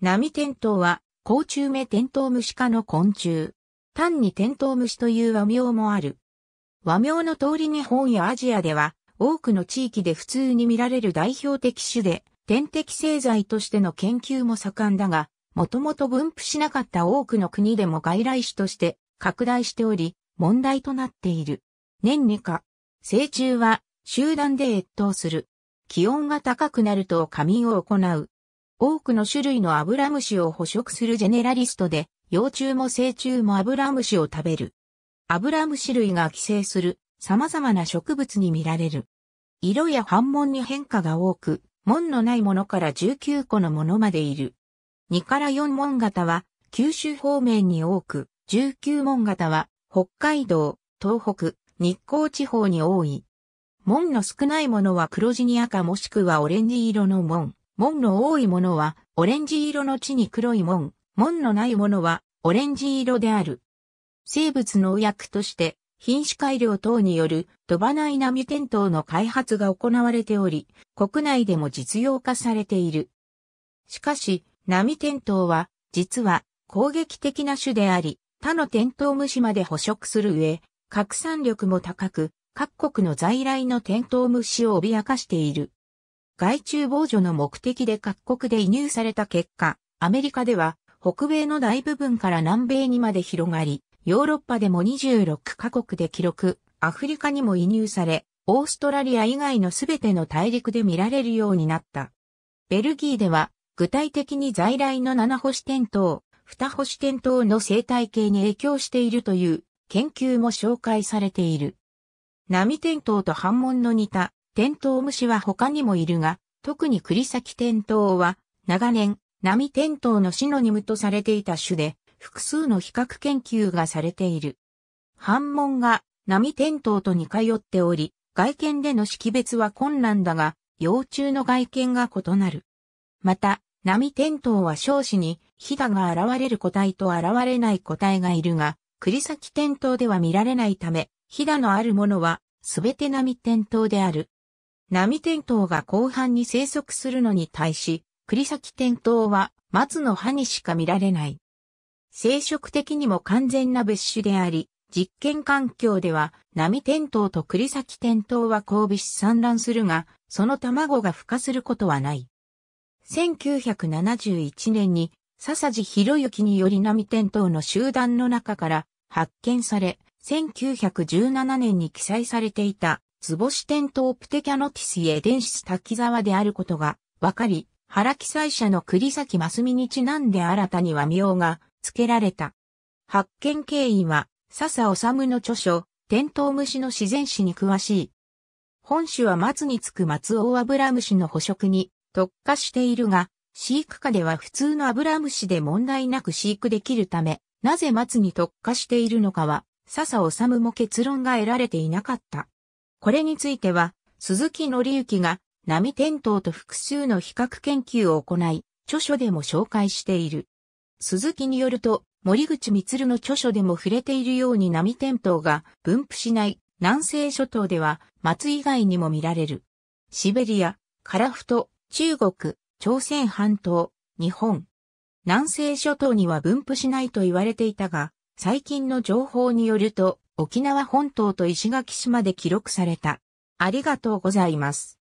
波テントウは、甲虫目テントウムシ科の昆虫。単にテントウムシという和名もある。和名の通り日本やアジアでは、多くの地域で普通に見られる代表的種で、天敵製剤としての研究も盛んだが、もともと分布しなかった多くの国でも外来種として拡大しており、問題となっている。年にか、成虫は集団で越冬する。気温が高くなると仮眠を行う。多くの種類のアブラムシを捕食するジェネラリストで、幼虫も成虫もアブラムシを食べる。アブラムシ類が寄生する様々な植物に見られる。色や反紋に変化が多く、門のないものから19個のものまでいる。2から4門型は九州方面に多く、19門型は北海道、東北、日光地方に多い。門の少ないものは黒地に赤もしくはオレンジ色の門。門の多いものは、オレンジ色の地に黒い門、門のないものは、オレンジ色である。生物農薬として、品種改良等による飛ばない波点灯の開発が行われており、国内でも実用化されている。しかし、波点灯は、実は攻撃的な種であり、他のテントウムシまで捕食する上、拡散力も高く、各国の在来のテントウムシを脅かしている。外中防除の目的で各国で移入された結果、アメリカでは北米の大部分から南米にまで広がり、ヨーロッパでも26カ国で記録、アフリカにも移入され、オーストラリア以外のすべての大陸で見られるようになった。ベルギーでは、具体的に在来の七星点灯、二星点灯の生態系に影響しているという研究も紹介されている。波点灯と反問の似たテントウムシは他にもいるが、特に栗崎テントウは、長年、波テントウのシノニムとされていた種で、複数の比較研究がされている。反問が波テントウと似通っており、外見での識別は困難だが、幼虫の外見が異なる。また、波テントウは少子に、ヒダが現れる個体と現れない個体がいるが、栗崎テントウでは見られないため、ヒダのあるものは、すべて波テントウである。波テントウが後半に生息するのに対し、栗崎テントウは松の葉にしか見られない。生殖的にも完全な物種であり、実験環境では、波テントウと栗崎テントウは交尾し産卵するが、その卵が孵化することはない。1971年に、笹地博之により波テントウの集団の中から発見され、1917年に記載されていた壺テントオプテキャノティスエデン滝沢であることが分かり、原記載者の栗崎真澄にちなんで新たに和名が付けられた。発見経緯は、笹治の著書、テントウムシの自然史に詳しい。本種は松につく松尾アブラムシの捕食に特化しているが、飼育下では普通のアブラムシで問題なく飼育できるため、なぜ松に特化しているのかは、笹治も結論が得られていなかった。これについては、鈴木則之が、波転倒と複数の比較研究を行い、著書でも紹介している。鈴木によると、森口光の著書でも触れているように波転倒が分布しない南西諸島では松以外にも見られる。シベリア、カラフト、中国、朝鮮半島、日本。南西諸島には分布しないと言われていたが、最近の情報によると、沖縄本島と石垣島で記録された。ありがとうございます。